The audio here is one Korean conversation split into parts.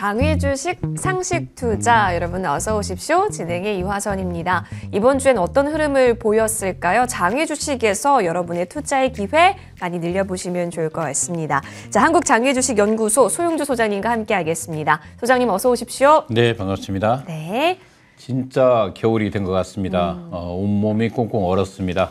장외주식 상식투자 여러분 어서 오십시오. 진행의 이화선입니다. 이번 주엔 어떤 흐름을 보였을까요? 장외주식에서 여러분의 투자의 기회 많이 늘려보시면 좋을 것 같습니다. 자, 한국장외주식연구소 소용주 소장님과 함께하겠습니다. 소장님 어서 오십시오. 네, 반갑습니다. 네. 진짜 겨울이 된 것 같습니다. 음. 어, 온몸이 꽁꽁 얼었습니다.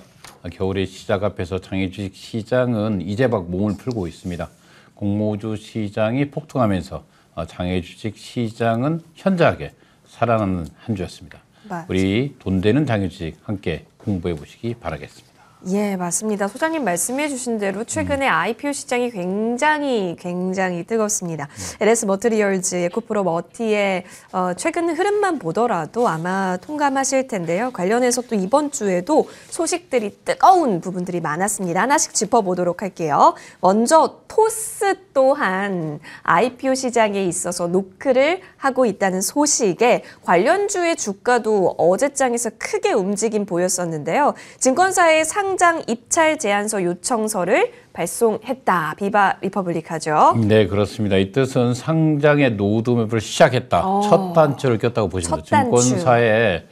겨울의 시작 앞에서 장외주식 시장은 이제 막 몸을 풀고 있습니다. 공모주 시장이 폭등하면서 어, 장애 주식 시장은 현저하게 살아나는 한 주였습니다. 맞아. 우리 돈 되는 장애 주식 함께 공부해 보시기 바라겠습니다. 예, 맞습니다. 소장님 말씀해 주신 대로 최근에 IPO 음. 시장이 굉장히 굉장히 뜨겁습니다. LS 머트리얼즈, 에코프로 머티의 어, 최근 흐름만 보더라도 아마 통감하실 텐데요. 관련해서 또 이번 주에도 소식들이 뜨거운 부분들이 많았습니다. 하나씩 짚어보도록 할게요. 먼저 토스 또한 IPO 시장에 있어서 노크를 하고 있다는 소식에 관련주의 주가도 어제장에서 크게 움직임 보였었는데요. 증권사의 상 통장 입찰 제안서 요청서를 발송했다. 비바 리퍼블릭하죠. 네, 그렇습니다. 이 뜻은 상장의 노드맵을 시작했다. 어. 첫 단추를 꼈다고 보시면 첫 단추. 증권사에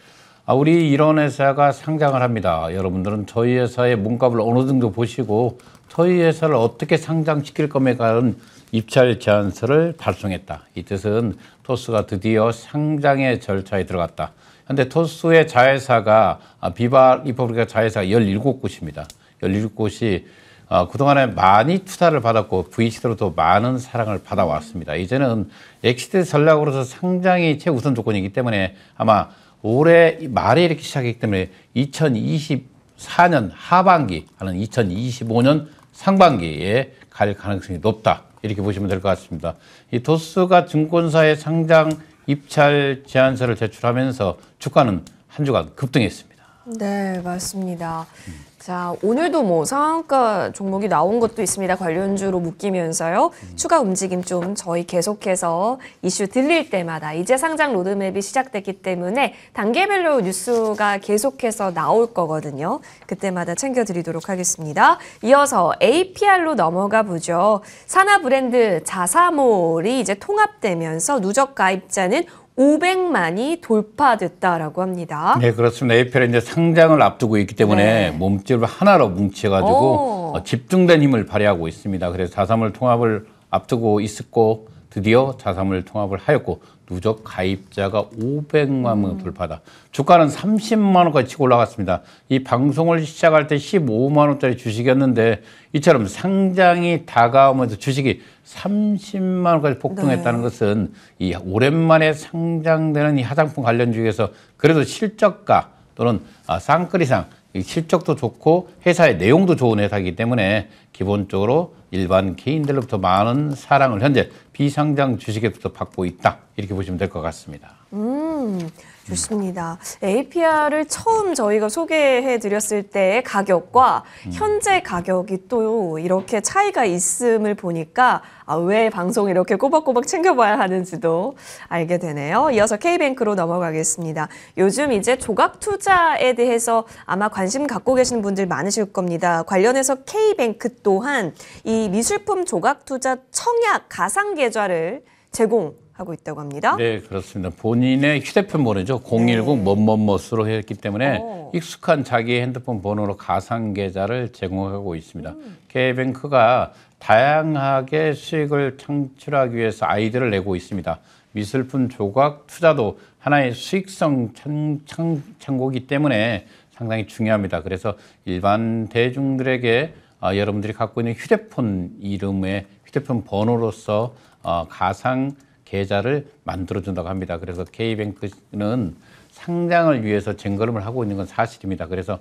아, 우리 이런 회사가 상장을 합니다. 여러분들은 저희 회사의 몸값을 어느 정도 보시고 저희 회사를 어떻게 상장시킬 것에 관한 입찰 제안서를 발송했다. 이 뜻은 토스가 드디어 상장의 절차에 들어갔다. 근데 토스의 자회사가 아, 비바 리퍼블리카 자회사가 17곳입니다. 17곳이 어, 아, 그동안에 많이 투자를 받았고 VC로도 많은 사랑을 받아왔습니다. 이제는 엑시트 전략으로서 상장이 최우선 조건이기 때문에 아마 올해 말에 이렇게 시작했기 때문에 2024년 하반기 아니는 2025년 상반기에 갈 가능성이 높다. 이렇게 보시면 될 것 같습니다. 이 도스가 증권사의 상장 입찰 제안서를 제출하면서 주가는 한 주간 급등했습니다. 네, 맞습니다. 음. 자, 오늘도 뭐 상한가 종목이 나온 것도 있습니다. 관련주로 묶이면서요. 음. 추가 움직임 좀 저희 계속해서 이슈 들릴 때마다 이제 상장 로드맵이 시작됐기 때문에 단계별로 뉴스가 계속해서 나올 거거든요. 그때마다 챙겨드리도록 하겠습니다. 이어서 APR로 넘어가 보죠. 산하 브랜드 자사몰이 이제 통합되면서 누적 가입자는 500만이 돌파됐다라고 합니다. 네, 그렇습니다. 에이펠은 이제 상장을 앞두고 있기 때문에 네. 몸집을 하나로 뭉쳐가지고 어, 집중된 힘을 발휘하고 있습니다. 그래서 자사물 통합을 앞두고 있었고 드디어 자사물 통합을 하였고 누적 가입자가 500만 명을 돌파다. 주가는 30만 원까지 치고 올라갔습니다. 이 방송을 시작할 때 15만 원짜리 주식이었는데 이처럼 상장이 다가오면서 주식이 30만 원까지 폭등했다는 네. 것은 이 오랜만에 상장되는 이 화장품 관련 중에서 그래도 실적가 또는 아, 쌍끌이상 실적도 좋고 회사의 내용도 좋은 회사이기 때문에 기본적으로 일반 개인들로부터 많은 사랑을 현재 비상장 주식에부터 받고 있다 이렇게 보시면 될 것 같습니다. 음. 좋습니다. APR을 처음 저희가 소개해 드렸을 때의 가격과 음. 현재 가격이 또 이렇게 차이가 있음을 보니까 아, 왜 방송 이렇게 꼬박꼬박 챙겨봐야 하는지도 알게 되네요. 이어서 K뱅크로 넘어가겠습니다. 요즘 이제 조각 투자에 대해서 아마 관심 갖고 계시는 분들 많으실 겁니다. 관련해서 K뱅크 또한 이 미술품 조각 투자 청약 가상 계좌를 제공 하고 있다고 합니다. 네, 그렇습니다. 본인의 휴대폰 번호죠. 010 뭐뭐뭐스로 네. 뭐, 뭐, 뭐 했기 때문에 오. 어. 익숙한 자기의 핸드폰 번호로 가상 계좌를 제공하고 있습니다. 음. K뱅크가 다양하게 수익을 창출하기 위해서 아이디를 내고 있습니다. 미술품 조각 투자도 하나의 수익성 창, 창, 창고기 때문에 상당히 중요합니다. 그래서 일반 대중들에게 어, 여러분들이 갖고 있는 휴대폰 이름의 휴대폰 번호로서 어, 가상 계좌를 만들어준다고 합니다. 그래서 K뱅크는 상장을 위해서 쟁거름을 하고 있는 건 사실입니다. 그래서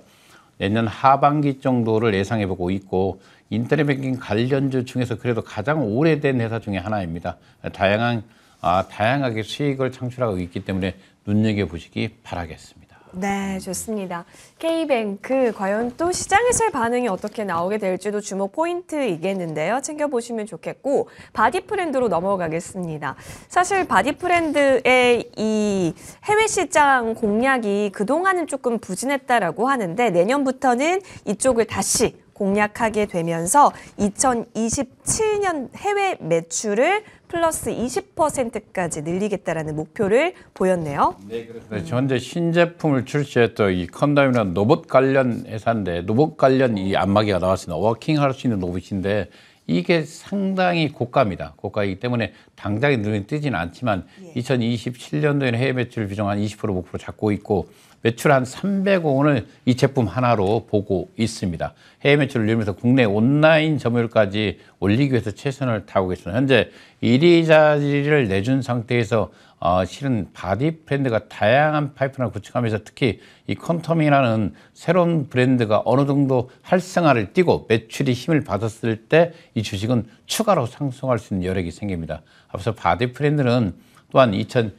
내년 하반기 정도를 예상해보고 있고 인터넷뱅킹 관련주 중에서 그래도 가장 오래된 회사 중에 하나입니다. 다양한 아, 다양하게 수익을 창출하고 있기 때문에 눈여겨 보시기 바라겠습니다. 네, 좋습니다. K뱅크 과연 또 시장에서의 반응이 어떻게 나오게 될지도 주목 포인트이겠는데요. 챙겨보시면 좋겠고 바디프렌드로 넘어가겠습니다. 사실 바디프렌드의 이 해외 시장 공략이 그동안은 조금 부진했다라고 하는데 내년부터는 이쪽을 다시 공략하게 되면서 2027년 해외 매출을 플러스 20%까지 늘리겠다라는 목표를 보였네요. 네, 그렇습니다. 네, 현재 신제품을 출시했던 이컨다이라 로봇 관련 회사인데 로봇 관련 이 안마기가 나왔습니다. 워킹할 수 있는 로봇인데 이게 상당히 고가입니다. 고가이기 때문에 당장에 눈에 띄지는 않지만 예. 2027년도에는 해외 매출 비중 한20% 목표로 잡고 있고 매출 한 300억 원을 이 제품 하나로 보고 있습니다. 해외 매출을 늘리면서 국내 온라인 점유율까지 올리기 위해서 최선을 다하고 있습니다. 현재 1위 자리를 내준 상태에서 어, 실은 바디 브랜드가 다양한 파이프나 구축하면서 특히 이컨텀이라는 새로운 브랜드가 어느 정도 활성화를 띠고 매출이 힘을 받았을 때 이 주식은 추가로 상승할 수 있는 여력이 생깁니다. 앞서 바디 브랜드는 또한 2000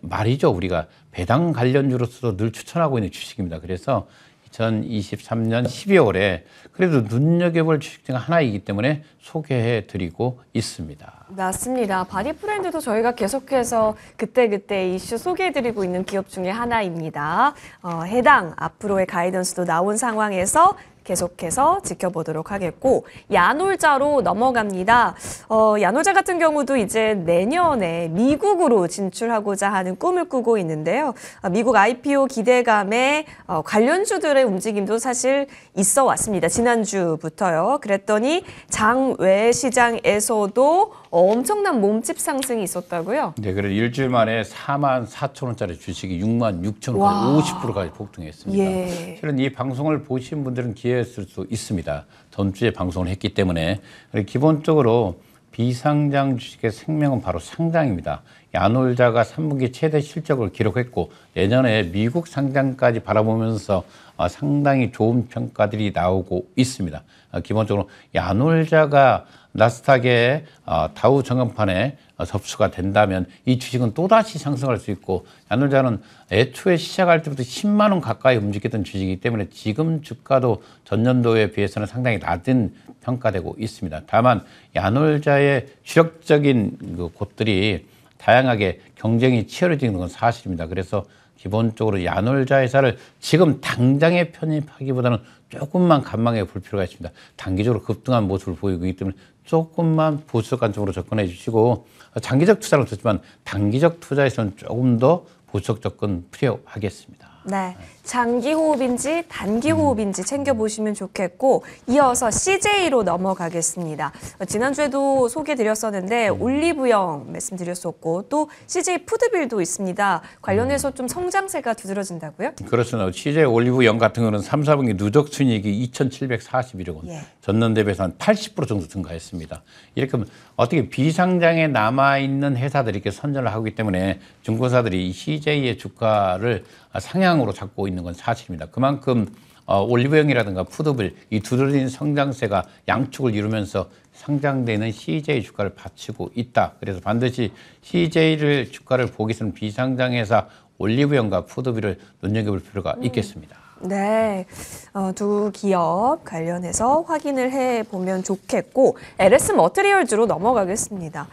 말이죠. 우리가 배당 관련주로서도 늘 추천하고 있는 주식입니다. 그래서 2023년 12월에 그래도 눈여겨볼 주식 중 하나이기 때문에 소개해 드리고 있습니다. 맞습니다. 바디프렌드도 저희가 계속해서 그때그때 이슈 소개해 드리고 있는 기업 중에 하나입니다. 어, 해당 앞으로의 가이던스도 나온 상황에서 계속해서 지켜보도록 하겠고 야놀자로 넘어갑니다. 어, 야놀자 같은 경우도 이제 내년에 미국으로 진출하고자 하는 꿈을 꾸고 있는데요. 아, 미국 IPO 기대감에 어, 관련주들의 움직임도 사실 있어 왔습니다. 지난주부터요. 그랬더니 장외 시장에서도 어, 엄청난 몸집 상승이 있었다고요? 네, 그래 일주일 만에 4만 4천 원짜리 주식이 6만 6천 원, 50%까지 폭등했습니다. 예. 실은 이 방송을 보신 분들은 기회였을 수 있습니다. 전주에 방송을 했기 때문에 기본적으로 비상장 주식의 생명은 바로 상장입니다. 야놀자가 3분기 최대 실적을 기록했고 내년에 미국 상장까지 바라보면서 어, 상당히 좋은 평가들이 나오고 있습니다. 어, 기본적으로 야놀자가 나스닥의 어, 다우 정강판에 접수가 된다면 이 주식은 또다시 상승할 수 있고 야놀자는 애초에 시작할 때부터 10만 원 가까이 움직였던 주식이기 때문에 지금 주가도 전년도에 비해서는 상당히 낮은 평가되고 있습니다. 다만 야놀자의 주력적인 그 곳들이 다양하게 경쟁이 치열해지는 건 사실입니다. 그래서 기본적으로 야놀자 회사를 지금 당장에 편입하기보다는 조금만 간망해 볼 필요가 있습니다. 단기적으로 급등한 모습을 보이고 있기 때문에 조금만 보수적 관점으로 접근해 주시고 장기적 투자는 좋지만 단기적 투자에서는 조금 더 보수적 접근 필요하겠습니다. 네. 장기 호흡인지 단기 호흡인지 챙겨보시면 좋겠고 이어서 CJ로 넘어가겠습니다. 지난주에도 소개드렸었는데 음. 올리브영 말씀드렸었고 또 CJ 푸드빌도 있습니다. 관련해서 좀 성장세가 두드러진다고요? 그렇습니다. CJ 올리브영 같은 거는 3, 4분기 누적 순이익이 2,741억 원, 예. 전년 대비해서 한 80% 정도 증가했습니다. 이렇게 어떻게 비상장에 남아있는 회사들이 이렇게 선전을 하기 고있 때문에 중고사들이 CJ의 주가를 아, 상향으로 잡고 있는 건 사실입니다. 그만큼 어, 올리브영이라든가 푸드빌 이 두드러진 성장세가 양축을 이루면서 상장되는 CJ 주가를 받치고 있다. 그래서 반드시 CJ를 주가를 보기 위해서는 비상장 회사 올리브영과 푸드빌을 눈여겨볼 필요가 음. 있겠습니다. 네, 어, 두 기업 관련해서 확인을 해보면 좋겠고 LS 머트리얼즈로 넘어가겠습니다.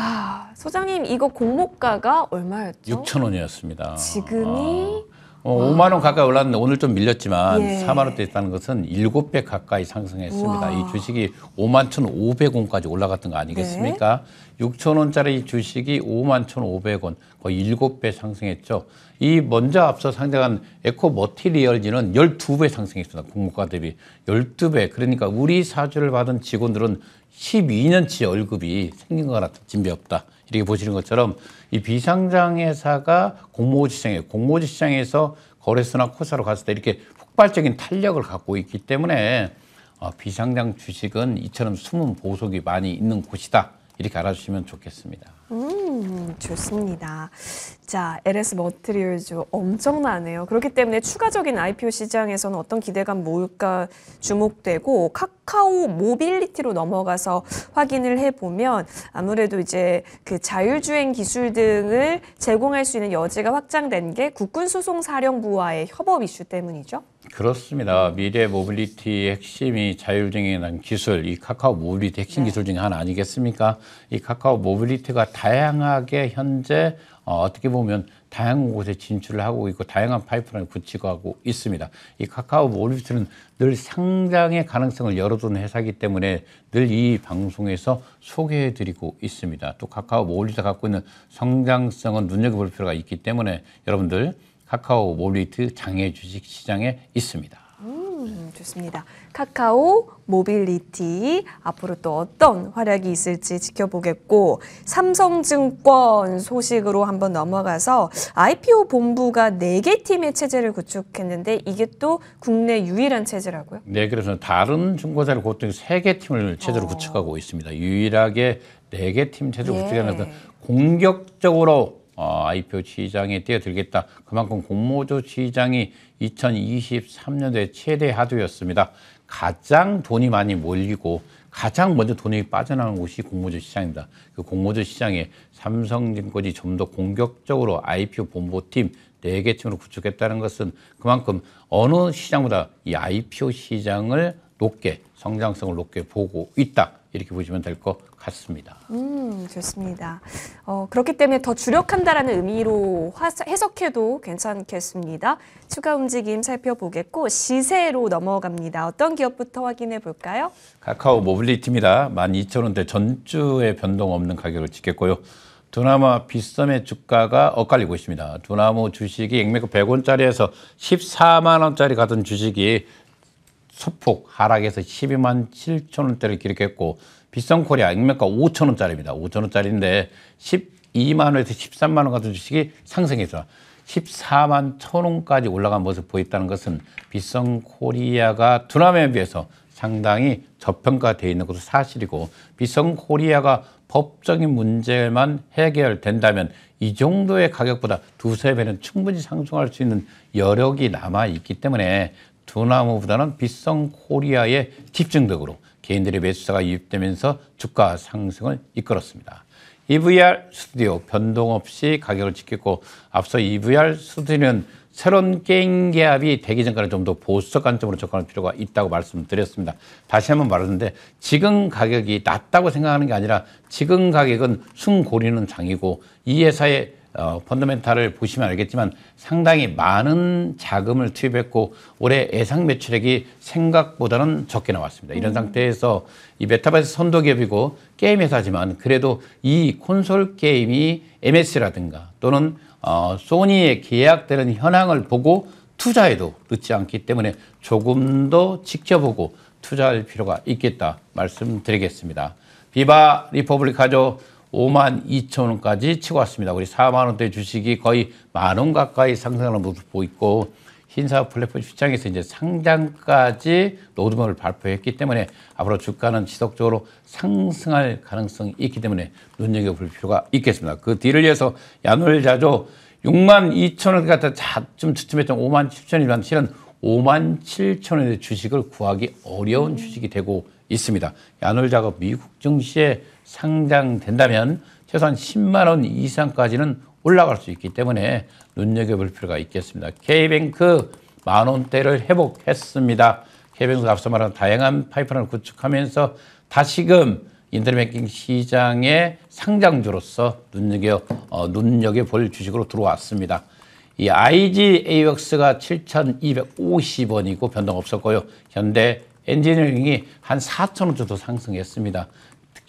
아, 소장님 이거 공모가가 얼마였죠? 6천 원이었습니다. 지금이 아. 어, 5만 원 가까이 올랐는데 오늘 좀 밀렸지만 예. 4만 원대 있다는 것은 7배 가까이 상승했습니다. 와. 이 주식이 5만 1,500원까지 올라갔던 거 아니겠습니까? 네. 6천 원짜리 주식이 5만 1,500원 거의 7배 상승했죠. 이 먼저 앞서 상장한 에코 머티리얼지는 12배 상승했습니다. 공모가 대비 12배. 그러니까 우리 사주를 받은 직원들은 12년치 월급이 생긴 것 같은 진비 없다. 이렇게 보시는 것처럼 이 비상장 회사가 공모지 시장에 공모지 시장에서 거래소나 코스로 갔을 때 이렇게 폭발적인 탄력을 갖고 있기 때문에 어, 비상장 주식은 이처럼 숨은 보석이 많이 있는 곳이다 이렇게 알아주시면 좋겠습니다. 음 좋습니다. 자, LS 머트리얼즈 엄청나네요. 그렇기 때문에 추가적인 IPO 시장에서는 어떤 기대감 모을까 주목되고 카카오 모빌리티로 넘어가서 확인을 해보면 아무래도 이제 그 자율주행 기술 등을 제공할 수 있는 여지가 확장된 게 국군수송사령부와의 협업 이슈 때문이죠. 그렇습니다. 미래 모빌리티의 핵심이 자율주행이라는 기술, 이 카카오 모빌리티 핵심 네. 기술 중에 하나 아니겠습니까? 이 카카오 모빌리티가 다양하게 현재 어, 어떻게 보면 다양한 곳에 진출을 하고 있고 다양한 파이프라인을 구축 하고 있습니다. 이 카카오 몰비트는 늘 상장의 가능성을 열어둔 회사이기 때문에 늘 이 방송에서 소개해드리고 있습니다. 또 카카오 몰비트 갖고 있는 성장성은 눈여겨볼 필요가 있기 때문에 여러분들 카카오 몰비트 장애 주식 시장에 있습니다. 좋습니다. 카카오 모빌리티 앞으로 또 어떤 활약이 있을지 지켜보겠고 삼성증권 소식으로 한번 넘어가서 IPO 본부가 네개 팀의 체제를 구축했는데 이게 또 국내 유일한 체제라고요? 네, 그래서 다른 중고사를 보통 세개 팀을 체제로 어. 구축하고 있습니다. 유일하게 네개팀 체제로 예. 구축하는 공격적으로 어, IPO 시장에 뛰어들겠다. 그만큼 공모주 시장이 2023년도에 최대 하도였습니다. 가장 돈이 많이 몰리고 가장 먼저 돈이 빠져나온 곳이 공모주 시장입니다. 그 공모주 시장에 삼성증권이 좀 더 공격적으로 IPO 본부팀 네개 층으로 구축했다는 것은 그만큼 어느 시장보다 이 IPO 시장을 높게 성장성을 높게 보고 있다. 이렇게 보시면 될 것 같습니다. 음, 좋습니다. 어, 그렇기 때문에 더 주력한다라는 의미로 화, 해석해도 괜찮겠습니다. 추가 움직임 살펴보겠고 시세로 넘어갑니다. 어떤 기업부터 확인해 볼까요? 카카오 모빌리티입니다. 12,000원대 전주에 변동 없는 가격을 지켰고요. 두나마 비썸의 주가가 엇갈리고 있습니다. 두나무 주식이 액매가 100원짜리에서 14만 원짜리 가던 주식이 소폭 하락해서 12만 7천 원대를 기록했고 비싼 코리아 액면가 5천 원짜리입니다. 5천 원짜리인데 12만 원에서 13만 원 같은 주식이 상승해서 14만 천 원까지 올라간 모습 보였다는 것은 비싼 코리아가 두남에 비해서 상당히 저평가되어 있는 것도 사실이고 비싼 코리아가 법적인 문제만 해결된다면 이 정도의 가격보다 두세 배는 충분히 상승할 수 있는 여력이 남아 있기 때문에 두나무보다는 빗성 코리아의 팁증득으로 개인들의 매수자가 유입되면서 주가 상승을 이끌었습니다. EVR 스튜디오 변동 없이 가격을 지켰고 앞서 EVR 스튜디오는 새로운 게임 계약이 되기 전까지 좀 더 보수적 관점으로 접근할 필요가 있다고 말씀드렸습니다. 다시 한번 말하는데 지금 가격이 낮다고 생각하는 게 아니라 지금 가격은 순고리는 장이고 이 회사의 어, 펀더멘탈을 보시면 알겠지만 상당히 많은 자금을 투입했고 올해 예상 매출액이 생각보다는 적게 나왔습니다. 이런 음. 상태에서 이 메타버스 선도 기업이고 게임 회사지만 그래도 이 콘솔 게임이 MS라든가 또는 어, 소니에 계약되는 현황을 보고 투자에도 늦지 않기 때문에 조금 더 지켜보고 투자할 필요가 있겠다 말씀드리겠습니다. 비바 리퍼블리카죠. 5만 2천 원까지 치고 왔습니다. 우리 4만 원대 주식이 거의 만 원 가까이 상승하는 모습 보이고 신사업 플랫폼 시장에서 이제 상장까지 노드맵을 발표했기 때문에 앞으로 주가는 지속적으로 상승할 가능성이 있기 때문에 눈여겨볼 필요가 있겠습니다. 그 뒤를 이어서 야놀자조 6만 2천 원 같은 좀 추첨했던 5만 7천 원이면 실은 5만 7천 원의 주식을 구하기 어려운 주식이 되고 있습니다. 야놀자가 미국 증시에 상장된다면 최소한 10만 원 이상까지는 올라갈 수 있기 때문에 눈여겨볼 필요가 있겠습니다. K뱅크 만 원대를 회복했습니다. K뱅크 앞서 말한 다양한 파이프라인을 구축하면서 다시금 인터넷뱅킹 시장의 상장주로서 눈여겨 어, 눈여겨 볼 주식으로 들어왔습니다. 이 IG a x 가 7,250원이고 변동 없었고요. 현대 엔지니어링이 한 4,000원 정도 상승했습니다.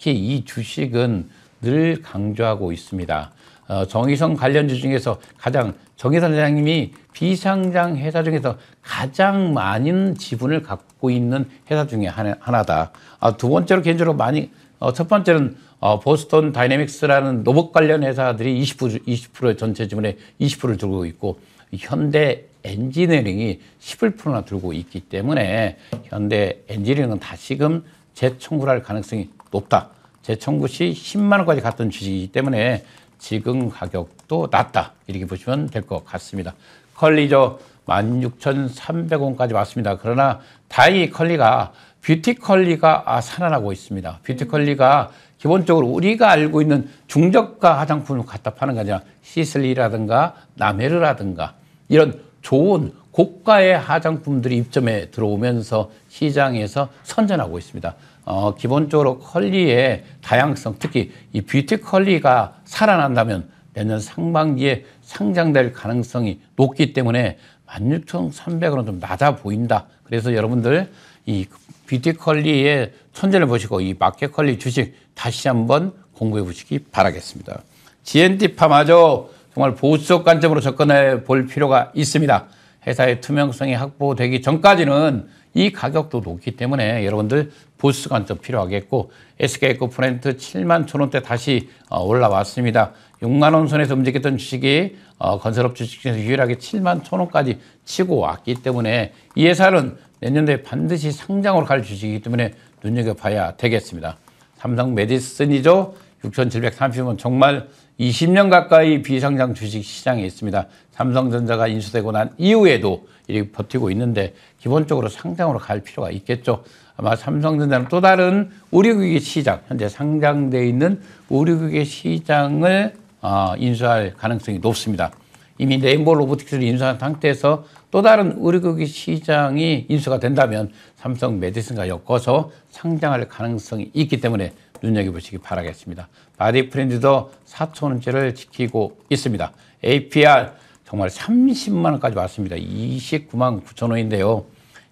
특히 이 주식은 늘 강조하고 있습니다. 어, 정의성 관련주 중에서 가장 정의선 회장님이 비상장 회사 중에서 가장 많은 지분을 갖고 있는 회사 중에 하나, 다두 아, 번째로 개인적으로 많이 어, 첫 번째는 어, 보스턴 다이내믹스라는 로봇 관련 회사들이 20% 20% 전체 지분의 20%를 들고 있고 현대 엔지니어링이 11%나 들고 있기 때문에 현대 엔지니어링은 다시금 재청구할 가능성이 높다. 재청구 시 10만 원까지 갔던 주식이기 때문에 지금 가격도 낮다. 이렇게 보시면 될 것 같습니다. 컬리죠 16,300원까지 왔습니다. 그러나 다이 컬리가 뷰티 컬리가 아, 살아나고 있습니다. 뷰티 컬리가 기본적으로 우리가 알고 있는 중저가 화장품을 갖다 파는 거 아니라 시슬리라든가 나메르라든가 이런 좋은 고가의 화장품들이 입점에 들어오면서 시장에서 선전하고 있습니다. 어, 기본적으로 컬리의 다양성, 특히 이 뷰티 컬리가 살아난다면 내년 상반기에 상장될 가능성이 높기 때문에 16,300원은 좀 낮아 보인다. 그래서 여러분들 이 뷰티 컬리의 천재를 보시고 이 마켓 컬리 주식 다시 한번 공부해 보시기 바라겠습니다. GNT 파마저 정말 보수적 관점으로 접근해 볼 필요가 있습니다. 회사의 투명성이 확보되기 전까지는 이 가격도 높기 때문에 여러분들 보스 관점 필요하겠고 SK 에코프렌트 7만 1천 원대 다시 어, 올라왔습니다. 6만 원 선에서 움직였던 주식이 어, 건설업 주식 에서 유일하게 7만 1천 원까지 치고 왔기 때문에 이 회사는 내년도에 반드시 상장으로 갈 주식이기 때문에 눈여겨봐야 되겠습니다. 삼성 메디슨이죠. 6,730원 정말 20년 가까이 비상장 주식 시장에 있습니다. 삼성전자가 인수되고 난 이후에도 이렇게 버티고 있는데 기본적으로 상장으로 갈 필요가 있겠죠. 아마 삼성전자는 또 다른 의료기기 시장, 현재 상장돼 있는 의료기기 시장을 어, 인수할 가능성이 높습니다. 이미 네임버 로보틱스를 인수한 상태에서 또 다른 의료기 시장이 인수가 된다면 삼성 메디슨과 엮어서 상장할 가능성이 있기 때문에 눈여겨보시기 바라겠습니다. 바디프렌즈도 4천원짜를 지키고 있습니다. APR 정말 30만원까지 왔습니다. 29만 9천원인데요.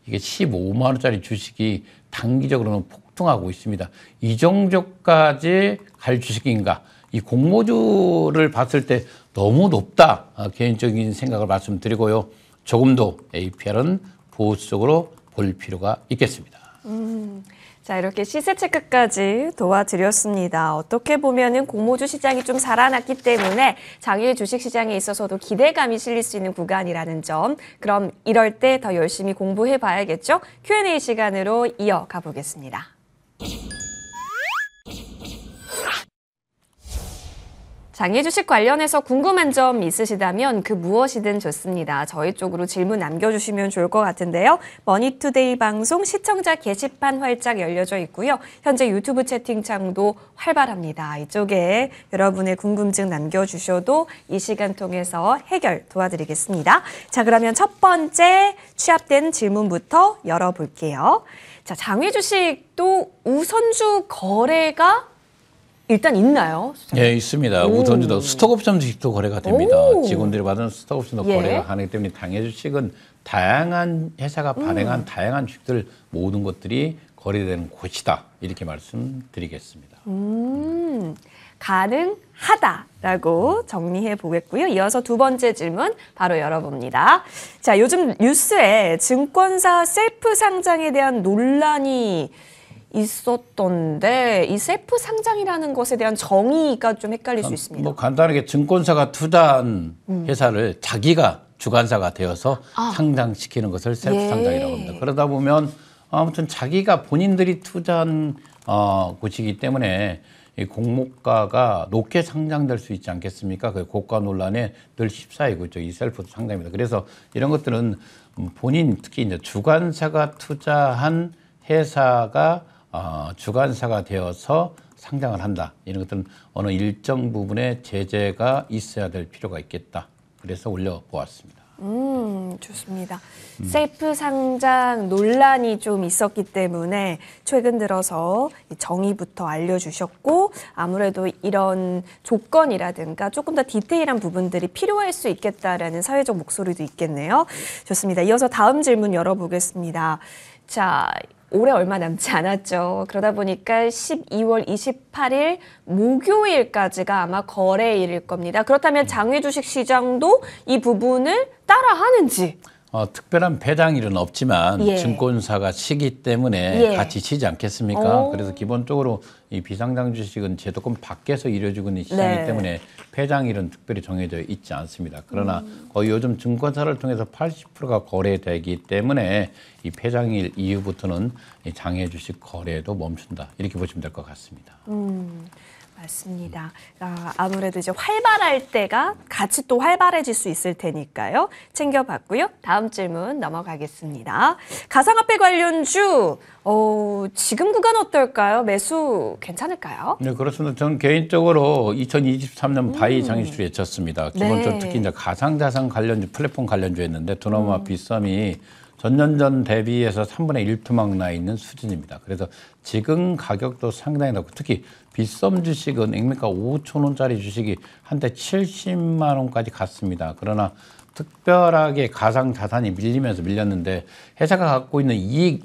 이게 15만원짜리 주식이 단기적으로는 폭등하고 있습니다. 이 정도까지 갈 주식인가? 이 공모주를 봤을 때 너무 높다. 아, 개인적인 생각을 말씀드리고요. 조금 더 APR은 보수적으로 볼 필요가 있겠습니다. 음. 자, 이렇게 시세 체크까지 도와드렸습니다. 어떻게 보면은 공모주 시장이 좀 살아났기 때문에 장일 주식 시장에 있어서도 기대감이 실릴 수 있는 구간이라는 점. 그럼 이럴 때 더 열심히 공부해 봐야겠죠? Q&A 시간으로 이어가 보겠습니다. 장애 주식 관련해서 궁금한 점 있으시다면 그 무엇이든 좋습니다. 저희 쪽으로 질문 남겨주시면 좋을 것 같은데요. 머니투데이 방송 시청자 게시판 활짝 열려져 있고요. 현재 유튜브 채팅창도 활발합니다. 이쪽에 여러분의 궁금증 남겨주셔도 이 시간 통해서 해결 도와드리겠습니다. 자, 그러면 첫 번째 취합된 질문부터 열어볼게요. 자, 장외 주식도 우선주 거래가 일단 있나요? 예, 있습니다. 우선 스톡옵션 주도 거래가 됩니다. 오. 직원들이 받은 스톡옵션 예. 거래가 하기 때문에 당해 주식은 다양한 회사가 음. 발행한 음. 다양한 주식들 모든 것들이 거래되는 곳이다. 이렇게 말씀드리겠습니다. 음. 가능하다라고 정리해 보겠고요. 이어서 두 번째 질문 바로 열어봅니다. 자, 요즘 뉴스에 증권사 셀프 상장에 대한 논란이 있었던데 이 셀프 상장이라는 것에 대한 정의가 좀 헷갈릴 수 있습니다. 뭐 간단하게 증권사가 투자한 음. 회사를 자기가 주관사가 되어서 아. 상장시키는 것을 셀프 예. 상장이라고 합니다. 그러다 보면 아무튼 자기가 본인들이 투자한 어, 곳이기 때문에 이 공모가가 높게 상장될 수 있지 않겠습니까? 그 고가 논란에 늘 휩싸이고 있이 셀프 상장입니다. 그래서 이런 것들은 음, 본인 특히 이제 주관사가 투자한 회사가 어, 주관사가 되어서 상장을 한다. 이런 것들은 어느 일정 부분의 제재가 있어야 될 필요가 있겠다. 그래서 올려보았습니다. 음, 좋습니다. 음. 셀프 상장 논란이 좀 있었기 때문에 최근 들어서 정의부터 알려주셨고 아무래도 이런 조건이라든가 조금 더 디테일한 부분들이 필요할 수 있겠다라는 사회적 목소리도 있겠네요. 좋습니다. 이어서 다음 질문 열어보겠습니다. 자, 올해 얼마 남지 않았죠. 그러다 보니까 12월 28일 목요일까지가 아마 거래일일 겁니다. 그렇다면 장외 주식 시장도 이 부분을 따라하는지 어, 특별한 배당 일은 없지만 예. 증권사가 치기 때문에 예. 같이 치지 않겠습니까? 오. 그래서 기본적으로 이 비상장 주식은 제도권 밖에서 이루어지는 고있 시장이기 네. 때문에 배당일은 특별히 정해져 있지 않습니다. 그러나 음. 거의 요즘 증권사를 통해서 80%가 거래되기 때문에 이 폐장일 이후부터는 장외 주식 거래도 멈춘다 이렇게 보시면 될 것 같습니다. 음. 맞습니다. 아, 무래도 이제 활발할 때가 같이 또 활발해질 수 있을 테니까요. 챙겨봤고요. 다음 질문 넘어가겠습니다. 가상화폐 관련주, 어, 지금 구간 어떨까요? 매수 괜찮을까요? 네, 그렇습니다. 저는 개인적으로 2023년 음. 바이 음. 장일수를 예쳤습니다. 기본적으로 네. 특히 이제 가상자산 관련주, 플랫폼 관련주였는데 두나마 음. 비썸이 전년전 대비해서 3분의 1 토막 나 있는 수준입니다. 그래서 지금 가격도 상당히 높고 특히 비썸 주식은 액면가 그러니까 5천 원짜리 주식이 한때 70만 원까지 갔습니다. 그러나 특별하게 가상 자산이 밀리면서 밀렸는데 회사가 갖고 있는 이익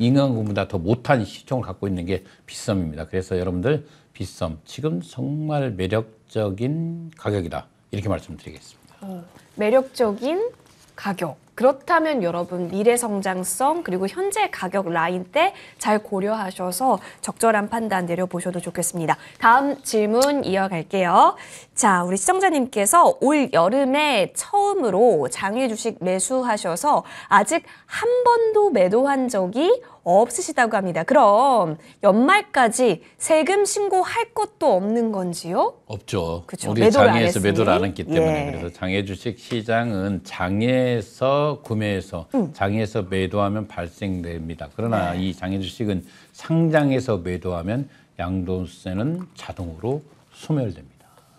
잉여금보다 더 못한 시총을 갖고 있는 게 비썸입니다. 그래서 여러분들 비썸 지금 정말 매력적인 가격이다 이렇게 말씀드리겠습니다. 음, 매력적인 가격. 그렇다면 여러분 미래 성장성 그리고 현재 가격 라인 때 잘 고려하셔서 적절한 판단 내려보셔도 좋겠습니다. 다음 질문 이어갈게요. 자, 우리 시청자님께서 올 여름에 처음으로 장외 주식 매수하셔서 아직 한 번도 매도한 적이 없으시다고 합니다. 그럼 연말까지 세금 신고할 것도 없는 건지요? 없죠. 그쵸? 우리 매도를 장에서 매도를 안 했기 때문에 예. 그래서 장외 주식 시장은 장에서 구매해서 음. 장에서 매도하면 발생됩니다. 그러나 네. 이 장애 주식은 상장에서 매도하면 양도세는 자동으로 소멸됩니다.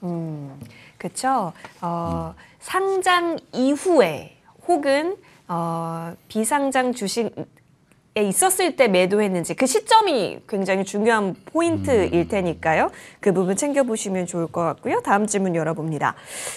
음, 그렇죠. 어, 음. 상장 이후에 혹은 어, 비상장 주식 있었을 때 매도했는지 그 시점이 굉장히 중요한 포인트일 음. 테니까요. 그 부분 챙겨보시면 좋을 것 같고요. 다음 질문 열어봅니다.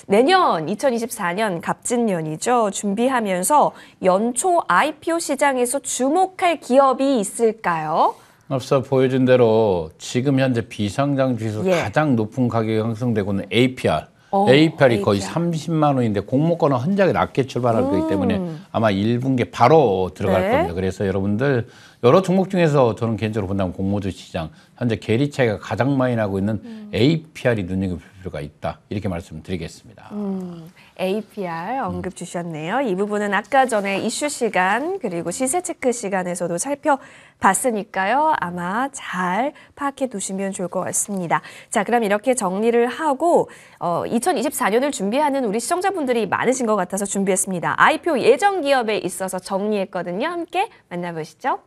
내년 2024년 갑진년이죠. 준비하면서 연초 IPO 시장에서 주목할 기업이 있을까요? 앞서 보여준 대로 지금 현재 비상장 주에서 예. 가장 높은 가격이 형성되고는 APR 오, 어, APR이 거의 30만 원인데 공모권은 헌장에 낮게 출발할 음. 거기 때문에 아마 1분기에 바로 들어갈 네. 겁니다. 그래서 여러분들 여러 종목 중에서 저는 개인적으로 본다면 공모주 시장 현재 계리 차이가 가장 많이 나고 있는 음. APR이 눈여겨볼 필요가 있다 이렇게 말씀드리겠습니다. 음. APR 언급 주셨네요. 이 부분은 아까 전에 이슈 시간 그리고 시세 체크 시간에서도 살펴봤으니까요. 아마 잘 파악해 두시면 좋을 것 같습니다. 자, 그럼 이렇게 정리를 하고 어, 2024년을 준비하는 우리 시청자분들이 많으신 것 같아서 준비했습니다. IPO 예정 기업에 있어서 정리했거든요. 함께 만나보시죠.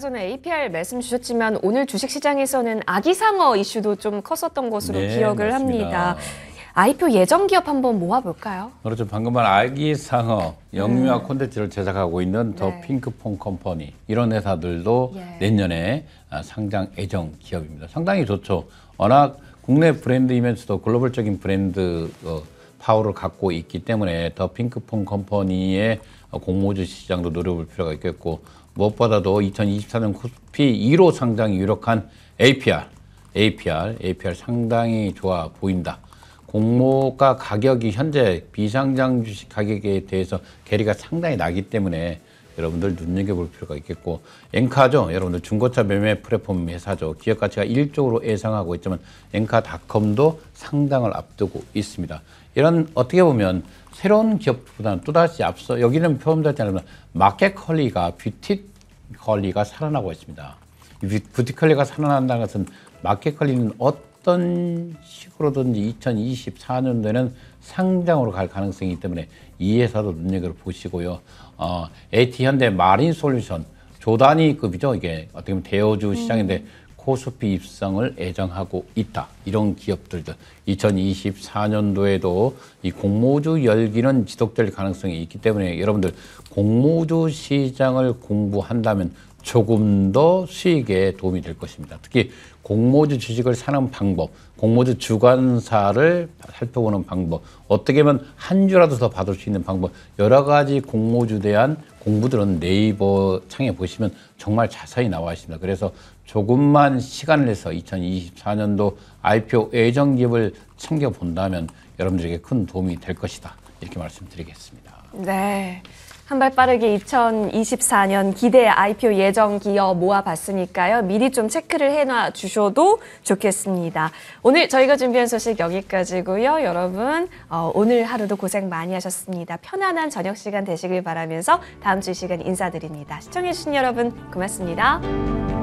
전에 APR 말씀 주셨지만 오늘 주식시장에서는 아기상어 이슈도 좀 컸었던 것으로 네, 기억을 맞습니다. 합니다. 아이표 예정 기업 한번 모아볼까요? 그렇죠. 방금 말 아기상어 영유아 음. 콘텐츠를 제작하고 있는 더 네. 핑크퐁 컴퍼니 이런 회사들도 예. 내년에 아, 상장 예정 기업입니다. 상당히 좋죠. 워낙 국내 브랜드이면서도 글로벌적인 브랜드 어, 파워를 갖고 있기 때문에 더 핑크퐁 컴퍼니의 공모주 시장도 노려볼 필요가 있겠고 무엇보다도 2024년 코스피 1호 상당히 유력한 APR, APR, APR 상당히 좋아 보인다. 공모가 가격이 현재 비상장 주식 가격에 대해서 괴리가 상당히 나기 때문에 여러분들 눈여겨볼 필요가 있겠고 엔카죠. 여러분들 중고차 매매 플랫폼 회사죠. 기업가치가 1조로 예상하고 있지만 엔카닷컴도 상당을 앞두고 있습니다. 이런 어떻게 보면 새로운 기업보다는 또다시 앞서 여기는 표현자지않면 마켓 컬리가 뷰티 컬리가 살아나고 있습니다. 뷰티 컬리가 살아난다는 것은 마켓 컬리는 어떤 식으로든지 2024년도에는 상장으로 갈 가능성이 기 때문에 이 회사도 눈여겨 보시고요. 어, AT 현대 마린 솔루션 조단이 급이죠. 이게 어떻게 보면 대여주 시장인데 음. 코스피 입성을 예정하고 있다. 이런 기업들도 2024년도에도 이 공모주 열기는 지속될 가능성이 있기 때문에 여러분들 공모주 시장을 공부한다면 조금 더 수익에 도움이 될 것입니다. 특히 공모주 주식을 사는 방법, 공모주 주관사를 살펴보는 방법, 어떻게 하면 한 주라도 더 받을 수 있는 방법, 여러 가지 공모주 대한 공부들은 네이버 창에 보시면 정말 자세히 나와 있습니다. 그래서 조금만 시간을 내서 2024년도 IPO 예정 기업을 챙겨본다면 여러분들에게 큰 도움이 될 것이다. 이렇게 말씀드리겠습니다. 네. 한발 빠르게 2024년 기대 IPO 예정 기업 모아봤으니까요. 미리 좀 체크를 해놔 주셔도 좋겠습니다. 오늘 저희가 준비한 소식 여기까지고요. 여러분 어, 오늘 하루도 고생 많이 하셨습니다. 편안한 저녁 시간 되시길 바라면서 다음 주 이 시간 인사드립니다. 시청해주신 여러분 고맙습니다.